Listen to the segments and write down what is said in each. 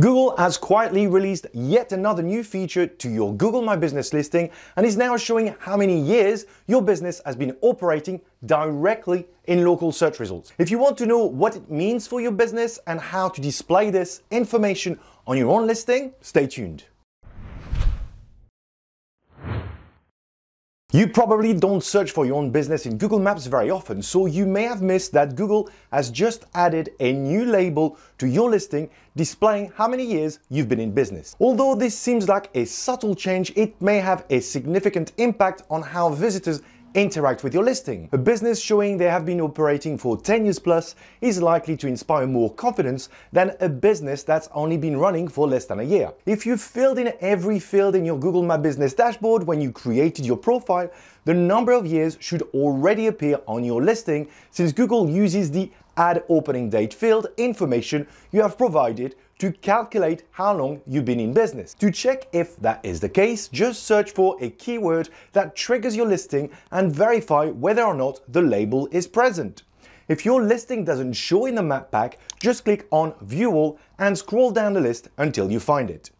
Google has quietly released yet another new feature to your Google My Business listing and is now showing how many years your business has been operating directly in local search results. If you want to know what it means for your business and how to display this information on your own listing, stay tuned. You probably don't search for your own business in Google Maps very often, so you may have missed that Google has just added a new label to your listing displaying how many years you've been in business. Although this seems like a subtle change, it may have a significant impact on how visitors interact with your listing. A business showing they have been operating for 10 years plus is likely to inspire more confidence than a business that's only been running for less than a year. If you filled in every field in your Google My Business dashboard when you created your profile, the number of years should already appear on your listing since Google uses the add opening date field information you have provided to calculate how long you've been in business. To check if that is the case, just search for a keyword that triggers your listing and verify whether or not the label is present. If your listing doesn't show in the map pack, just click on View All and scroll down the list until you find it.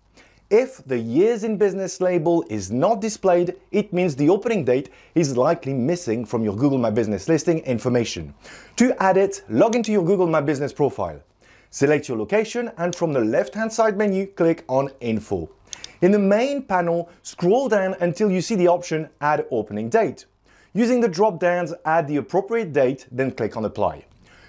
If the years in business label is not displayed, it means the opening date is likely missing from your Google My Business listing information. To add it, log into your Google My Business profile. Select your location and from the left-hand side menu, click on Info. In the main panel, scroll down until you see the option Add Opening Date. Using the drop-downs, add the appropriate date, then click on Apply.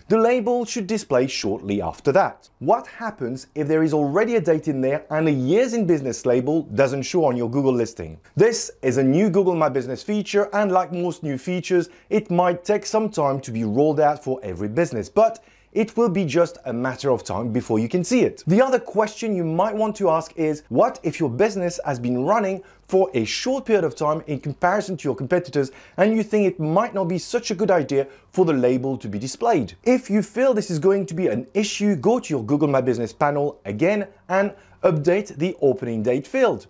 The label should display shortly after that. What happens if there is already a date in there and a years in business label doesn't show on your Google listing? This is a new Google My Business feature and like most new features, it might take some time to be rolled out for every business, but it will be just a matter of time before you can see it. The other question you might want to ask is what if your business has been running for a short period of time in comparison to your competitors and you think it might not be such a good idea for the label to be displayed. If you feel this is going to be an issue, go to your Google My Business panel again and update the opening date field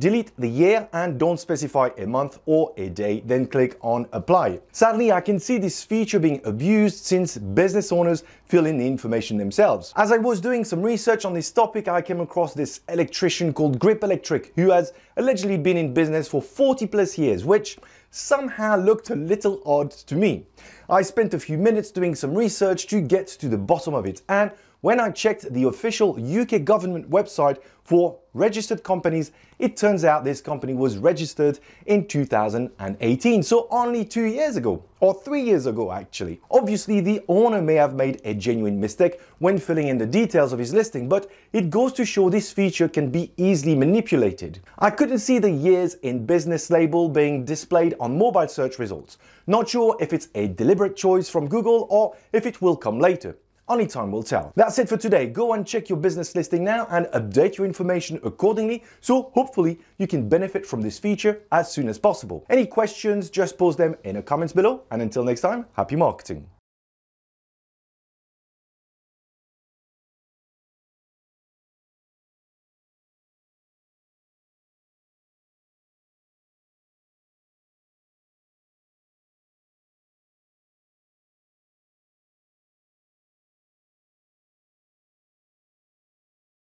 delete the year and don't specify a month or a day, then click on apply. Sadly, I can see this feature being abused since business owners fill in the information themselves. As I was doing some research on this topic, I came across this electrician called Grip Electric who has allegedly been in business for 40 plus years, which somehow looked a little odd to me. I spent a few minutes doing some research to get to the bottom of it and when I checked the official UK government website for registered companies, it turns out this company was registered in 2018, so only two years ago, or three years ago actually. Obviously, the owner may have made a genuine mistake when filling in the details of his listing, but it goes to show this feature can be easily manipulated. I couldn't see the years in business label being displayed on mobile search results. Not sure if it's a deliberate choice from Google or if it will come later. Only time will tell. That's it for today. Go and check your business listing now and update your information accordingly so hopefully you can benefit from this feature as soon as possible. Any questions, just post them in the comments below. And until next time, happy marketing.